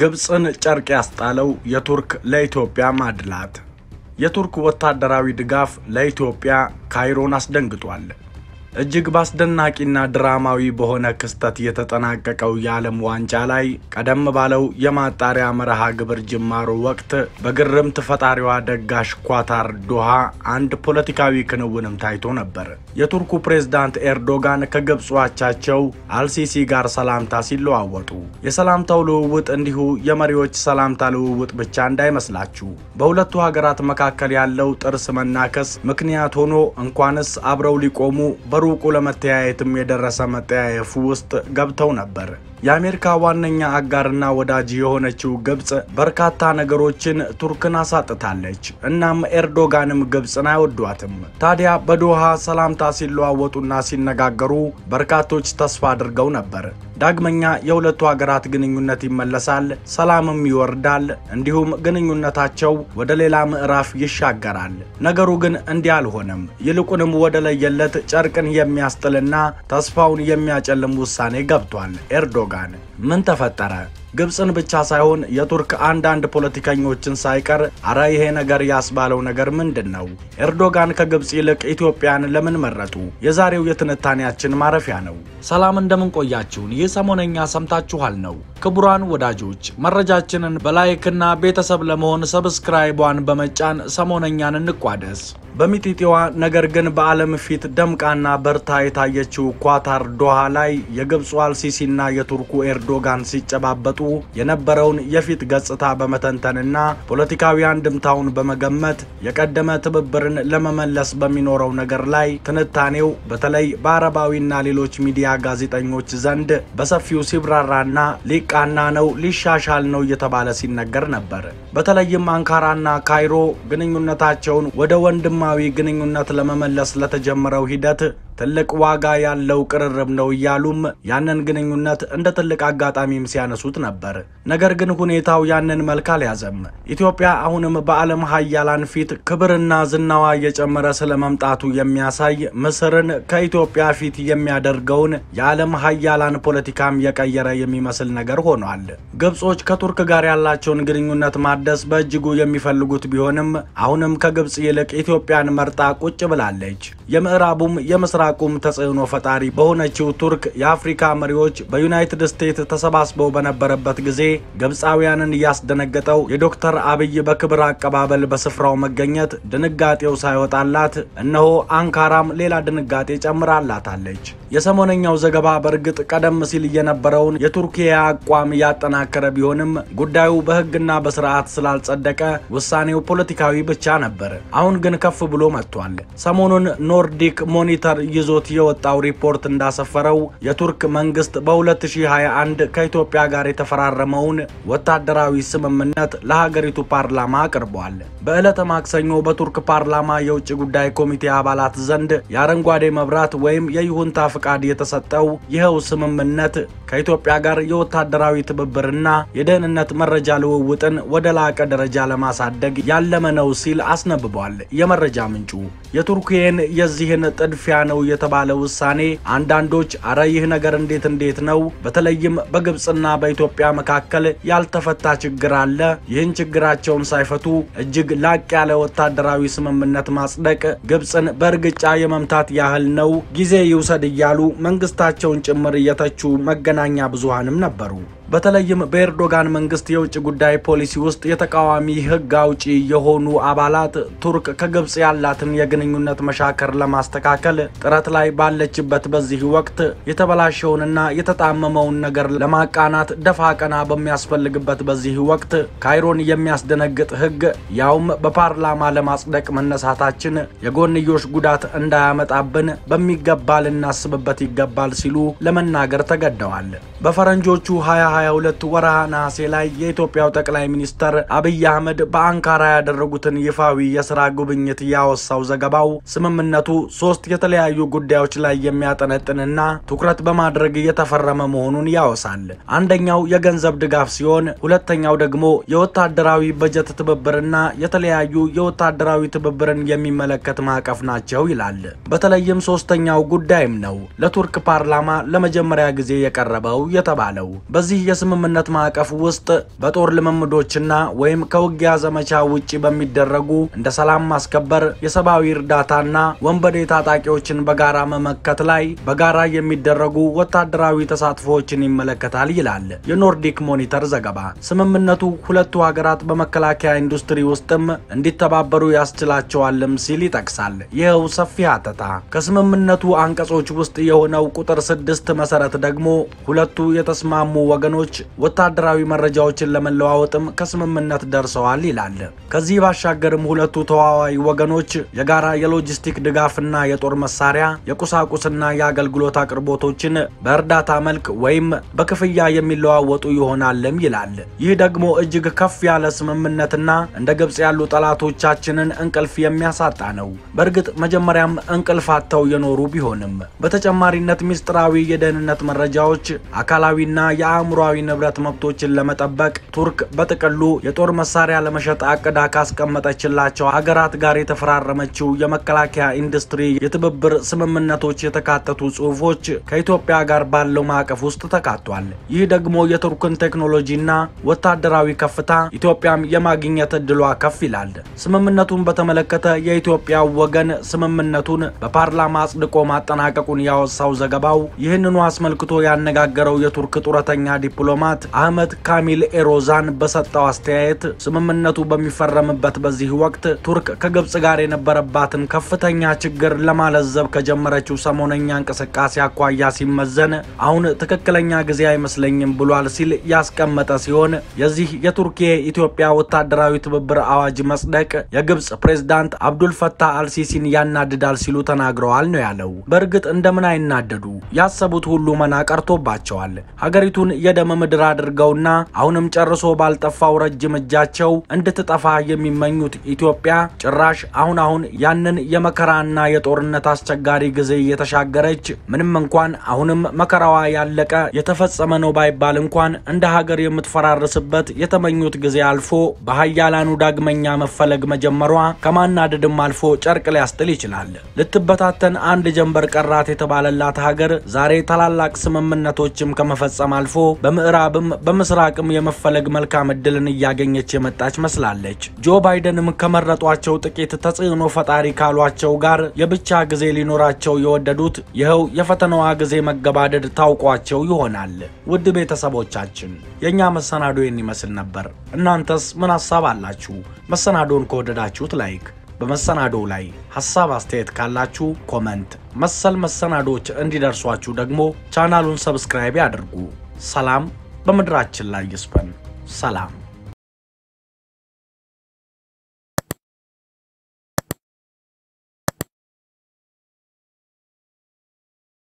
ግብፅን ጨርቅ ያስጣለው የቱርክ ለኢትዮጵያ ማድላት። የቱርክ ወታደራዊ ድጋፍ ለኢትዮጵያ ካይሮን አስደንግጧል። እጅግ በአስደናቂና ድራማዊ በሆነ ክስተት የተጠናቀቀው የዓለም ዋንጫ ላይ ቀደም ባለው የማጣሪያ መርሃ ግብር ጅማሮ ወቅት በግርምት ፈጣሪዋ ደጋሽ ኳታር ዶሃ አንድ ፖለቲካዊ ክንውንም ታይቶ ነበር። የቱርኩ ፕሬዝዳንት ኤርዶጋን ከግብፅ አቻቸው አልሲሲ ጋር ሰላምታ ሲለዋወጡ የሰላምታው ልውውጥ እንዲሁ የመሪዎች ሰላምታ ልውውጥ ብቻ እንዳይመስላችሁ በሁለቱ ሀገራት መካከል ያለው ጥርስ መናከስ ምክንያት ሆኖ እንኳንስ አብረው ሊቆሙ በሩ በሩቁ ለመተያየትም የደረሰ መጠያየፍ ውስጥ ገብተው ነበር። የአሜሪካ ዋነኛ አጋርና ወዳጅ የሆነችው ግብጽ በርካታ ነገሮችን ቱርክን አሳጥታለች። እናም ኤርዶጋንም ግብጽን አይወዷትም። ታዲያ በዶሃ ሰላምታ ሲለዋወጡና ሲነጋገሩ በርካቶች ተስፋ አድርገው ነበር። ዳግመኛ የሁለቱ ሀገራት ግንኙነት ይመለሳል፣ ሰላምም ይወርዳል፣ እንዲሁም ግንኙነታቸው ወደ ሌላ ምዕራፍ ይሻገራል። ነገሩ ግን እንዲህ አልሆነም። ይልቁንም ወደ ለየለት ጨርቅን የሚያስጥልና ተስፋውን የሚያጨልም ውሳኔ ገብቷል ኤርዶጋን ምን ተፈጠረ? ግብፅን ብቻ ሳይሆን የቱርክ አንዳንድ ፖለቲከኞችን ሳይቀር አረ ይሄ ነገር ያስባለው ነገር ምንድን ነው? ኤርዶጋን ከግብፅ ይልቅ ኢትዮጵያን ለምን መረጡ? የዛሬው የትንታኔያችን ማረፊያ ነው። ሰላም እንደምንቆያችሁን ይህ ሰሞነኛ ሰምታችኋል ነው። ክቡራን ወዳጆች መረጃችንን በላይክና ቤተሰብ ለመሆን ሰብስክራይቧን በመጫን ሰሞነኛን እንቋደስ። በሚጢጢዋ ነገር ግን በዓለም ፊት ደምቃና በርታ የታየችው ኳታር ዶሃ ላይ የግብፁ አልሲሲና የቱርኩ ኤርዶጋን ሲጨባበ! ሲመጡ የነበረውን የፊት ገጽታ በመተንተንና ፖለቲካዊ አንድምታውን በመገመት የቀደመ ትብብርን ለመመለስ በሚኖረው ነገር ላይ ትንታኔው በተለይ በአረባዊና ሌሎች ሚዲያ ጋዜጠኞች ዘንድ በሰፊው ሲብራራና ሊቃና ነው ሊሻሻል ነው እየተባለ ሲነገር ነበር። በተለይም አንካራና ካይሮ ግንኙነታቸውን ወደ ወንድማዊ ግንኙነት ለመመለስ ለተጀመረው ሂደት ትልቅ ዋጋ ያለው ቅርርብ ነው እያሉም ያንን ግንኙነት እንደ ትልቅ አጋጣሚም ሲያነሱት ነበር። ነገር ግን ሁኔታው ያንን መልክ አልያዘም። ኢትዮጵያ አሁንም በዓለም ሀያላን ፊት ክብርና ዝናዋ እየጨመረ ስለመምጣቱ የሚያሳይ ምስርን ከኢትዮጵያ ፊት የሚያደርገውን የዓለም ሀያላን ፖለቲካም የቀየረ የሚመስል ነገር ሆኗል። ግብጾች ከቱርክ ጋር ያላቸውን ግንኙነት ማደስ በእጅጉ የሚፈልጉት ቢሆንም አሁንም ከግብጽ ይልቅ ኢትዮጵያን መርጣ ቁጭ ብላለች። የምዕራቡም የምስራ አቁም ተጽዕኖ ፈጣሪ በሆነችው ቱርክ የአፍሪካ መሪዎች በዩናይትድ ስቴትስ ተሰባስበው በነበረበት ጊዜ ግብፃውያንን እያስደነገጠው የዶክተር አብይ በክብር አቀባበል በስፍራው መገኘት ድንጋጤው ሳይወጣላት እነሆ አንካራም ሌላ ድንጋጤ ጨምራላታለች። የሰሞነኛው ዘገባ በእርግጥ ቀደም ሲል የነበረውን የቱርኪያ አቋም እያጠናከረ ቢሆንም ጉዳዩ በሕግና በስርዓት ስላልጸደቀ ውሳኔው ፖለቲካዊ ብቻ ነበር። አሁን ግን ከፍ ብሎ መጥቷል። ሰሞኑን ኖርዲክ ሞኒተር ይዞት የወጣው ሪፖርት እንዳሰፈረው የቱርክ መንግስት በ2021 ከኢትዮጵያ ጋር የተፈራረመውን ወታደራዊ ስምምነት ለሀገሪቱ ፓርላማ አቅርቧል። በዕለተ ማክሰኞ በቱርክ ፓርላማ የውጭ ጉዳይ ኮሚቴ አባላት ዘንድ የአረንጓዴ መብራት ወይም የይሁንታ ፍቃድ የተሰጠው ይኸው ስምምነት ከኢትዮጵያ ጋር የወታደራዊ ትብብርና የደህንነት መረጃ ልውውጥን ወደ ላቀ ደረጃ ለማሳደግ ያለመ ነው ሲል አስነብቧል። የመረጃ ምንጩ የቱርክዬን የዚህን ጥድፊያ ነው የተባለ ውሳኔ አንዳንዶች አረ ይህ ነገር እንዴት እንዴት ነው፣ በተለይም በግብፅና በኢትዮጵያ መካከል ያልተፈታ ችግር አለ፣ ይህን ችግራቸውን ሳይፈቱ እጅግ ላቅ ያለ ወታደራዊ ስምምነት ማጽደቅ ግብፅን በእርግጫ የመምታት ያህል ነው፣ ጊዜ ይውሰድ እያሉ መንግስታቸውን ጭምር እየተቹ መገናኛ ብዙሃንም ነበሩ። በተለይም በኤርዶጋን መንግስት የውጭ ጉዳይ ፖሊሲ ውስጥ የተቃዋሚ ህግ አውጪ የሆኑ አባላት ቱርክ ከግብፅ ያላትን የግንኙነት መሻከር ለማስተካከል ጥረት ጥረት ላይ ባለችበት በዚህ ወቅት የተበላሸውንና የተጣመመውን ነገር ለማቃናት ደፋ ቀና በሚያስፈልግበት በዚህ ወቅት ካይሮን የሚያስደነግጥ ሕግ ያውም በፓርላማ ለማጽደቅ መነሳታችን የጎንዮሽ ጉዳት እንዳያመጣብን በሚገባ ልናስብበት ይገባል ሲሉ ለመናገር ተገደዋል። በፈረንጆቹ 2022 ወርሃ ነሐሴ ላይ የኢትዮጵያው ጠቅላይ ሚኒስተር አብይ አህመድ በአንካራ ያደረጉትን ይፋዊ የስራ ጉብኝት ያወሳው ዘገባው ስምምነቱ ሶስት የተለያዩ ጉዳዮች ላይ የሚያጠነጥንና ትኩረት በማድረግ እየተፈረመ መሆኑን ያወሳል። አንደኛው የገንዘብ ድጋፍ ሲሆን ሁለተኛው ደግሞ የወታደራዊ በጀት ትብብርና የተለያዩ የወታደራዊ ትብብርን የሚመለከት ማዕቀፍ ናቸው ይላል። በተለይም ሶስተኛው ጉዳይም ነው ለቱርክ ፓርላማ ለመጀመሪያ ጊዜ የቀረበው የተባለው። በዚህ የስምምነት ማዕቀፍ ውስጥ በጦር ልምምዶችና ወይም ከውጊያ ዘመቻ ውጪ በሚደረጉ እንደ ሰላም ማስከበር፣ የሰብአዊ እርዳታና ወንበዴ ታጣቂዎችን በ በጋራ መመከት ላይ በጋራ የሚደረጉ ወታደራዊ ተሳትፎዎችን ይመለከታል ይላል የኖርዲክ ሞኒተር ዘገባ። ስምምነቱ ሁለቱ ሀገራት በመከላከያ ኢንዱስትሪ ውስጥም እንዲተባበሩ ያስችላቸዋልም ሲል ይጠቅሳል። ይኸው ሰፊ አተታ ከስምምነቱ አንቀጾች ውስጥ የሆነው ቁጥር ስድስት መሰረት ደግሞ ሁለቱ የተስማሙ ወገኖች ወታደራዊ መረጃዎችን ለመለዋወጥም ከስምምነት ደርሰዋል ይላል። ከዚህ ባሻገርም ሁለቱ ተዋዋይ ወገኖች የጋራ የሎጂስቲክ ድጋፍና የጦር መሳሪያ መሳሪያ፣ የቁሳቁስና የአገልግሎት አቅርቦቶችን በእርዳታ መልክ ወይም በክፍያ የሚለዋወጡ ይሆናልም ይላል። ይህ ደግሞ እጅግ ከፍ ያለ ስምምነትና እንደ ግብጽ ያሉ ጠላቶቻችንን እንቅልፍ የሚያሳጣ ነው። በእርግጥ መጀመሪያም እንቅልፍ አጥተው የኖሩ ቢሆንም በተጨማሪነት ሚስጥራዊ የደህንነት መረጃዎች፣ አካላዊና የአእምሯዊ ንብረት መብቶችን ለመጠበቅ ቱርክ በጥቅሉ የጦር መሳሪያ ለመሸጥ አቅዳ ካስቀመጠችላቸው ሀገራት ጋር የተፈራረመችው የመከላከያ ኢንዱስትሪ የትብብር ስምምነቶች የተካተቱ ጽሑፎች ከኢትዮጵያ ጋር ባለው ማዕቀፍ ውስጥ ተካቷል። ይህ ደግሞ የቱርክን ቴክኖሎጂና ወታደራዊ ከፍታ ኢትዮጵያም የማግኘት እድሏ ከፍ ይላል። ስምምነቱን በተመለከተ የኢትዮጵያ ወገን ስምምነቱን በፓርላማ አጽድቆ ማጠናቀቁን ያወሳው ዘገባው ይህንኑ አስመልክቶ ያነጋገረው የቱርክ ጡረተኛ ዲፕሎማት አህመድ ካሚል ኤሮዛን በሰጠው አስተያየት ስምምነቱ በሚፈረምበት በዚህ ወቅት ቱርክ ከግብጽ ጋር የነበረባትን ከፍተኛ ችግር ለማለዘብ ከጀመረችው ሰሞነኛ እንቅስቃሴ አኳያ ሲመዘን አሁን ትክክለኛ ጊዜ አይመስለኝም ብሏል ሲል ያስቀመጠ ሲሆን የዚህ የቱርኪ ኢትዮጵያ ወታደራዊ ትብብር አዋጅ መጽደቅ የግብጽ ፕሬዝዳንት አብዱልፈታህ አልሲሲን ያናድዳል ሲሉ ተናግረዋል ነው ያለው። በእርግጥ እንደምን አይናደዱ? ያሰቡት ሁሉ መና ቀርቶባቸዋል። ሀገሪቱን የደም ምድር አድርገውና አሁንም ጨርሶ ባልጠፋው ረጅም እጃቸው እንድትጠፋ የሚመኙት ኢትዮጵያ ጭራሽ አሁን አሁን ያንን የመከራና የጦርነት አስቸጋ አስቸጋሪ ጊዜ እየተሻገረች ምንም እንኳን አሁንም መከራዋ ያለቀ የተፈጸመ ነው ባይባል እንኳን እንደ ሀገር የምትፈራርስበት የተመኙት ጊዜ አልፎ በሀያላኑ ዳግመኛ መፈለግ መጀመሯ ከማናደድም አልፎ ጨርቅ ሊያስጥል ይችላል። ልትበታተን አንድ ጀንበር ቀራት የተባለላት ሀገር ዛሬ ታላላቅ ስምምነቶችም ከመፈጸም አልፎ በምዕራብም በምስራቅም የመፈለግ መልካም እድልን እያገኘች የመጣች መስላለች። ጆ ባይደንም ከመረጧቸው ጥቂት ተጽዕኖ ፈጣሪ ካሏቸው ጋር የብቻ ጊዜ ሊኖር ሊያኖራቸው የወደዱት ይኸው የፈተናዋ ጊዜ መገባደድ ታውቋቸው ይሆናል። ውድ ቤተሰቦቻችን የእኛ መሰናዶ ይህን ይመስል ነበር። እናንተስ ምን ሀሳብ አላችሁ? መሰናዶን ከወደዳችሁት ላይክ፣ በመሰናዶው ላይ ሀሳብ አስተያየት ካላችሁ ኮመንት፣ መሰል መሰናዶዎች እንዲደርሷችሁ ደግሞ ቻናሉን ሰብስክራይብ ያድርጉ። ሰላም በምድራችን ላይ ይስፈን። ሰላም